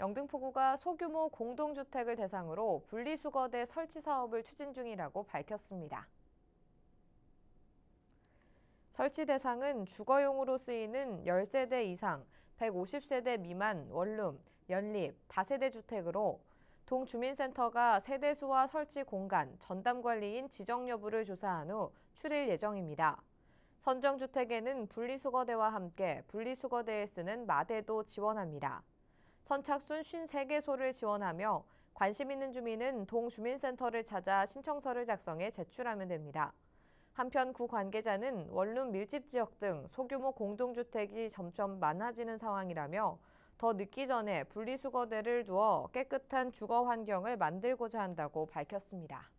영등포구가 소규모 공동주택을 대상으로 분리수거대 설치 사업을 추진 중이라고 밝혔습니다. 설치 대상은 주거용으로 쓰이는 10세대 이상, 150세대 미만 원룸, 연립, 다세대 주택으로 동주민센터가 세대수와 설치 공간, 전담 관리인 지정 여부를 조사한 후 추릴 예정입니다. 선정주택에는 분리수거대와 함께 분리수거대에 쓰는 마대도 지원합니다. 선착순 53개소를 지원하며 관심 있는 주민은 동주민센터를 찾아 신청서를 작성해 제출하면 됩니다. 한편 구 관계자는 원룸 밀집 지역 등 소규모 공동주택이 점점 많아지는 상황이라며 더 늦기 전에 분리수거대를 두어 깨끗한 주거 환경을 만들고자 한다고 밝혔습니다.